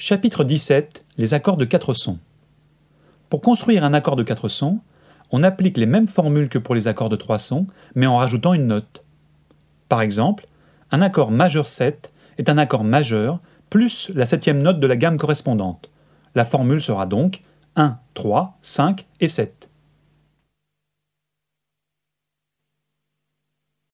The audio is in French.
Chapitre 17 Les accords de quatre sons. Pour construire un accord de quatre sons, on applique les mêmes formules que pour les accords de trois sons, mais en rajoutant une note. Par exemple, un accord majeur 7 est un accord majeur plus la septième note de la gamme correspondante. La formule sera donc 1, 3, 5 et 7.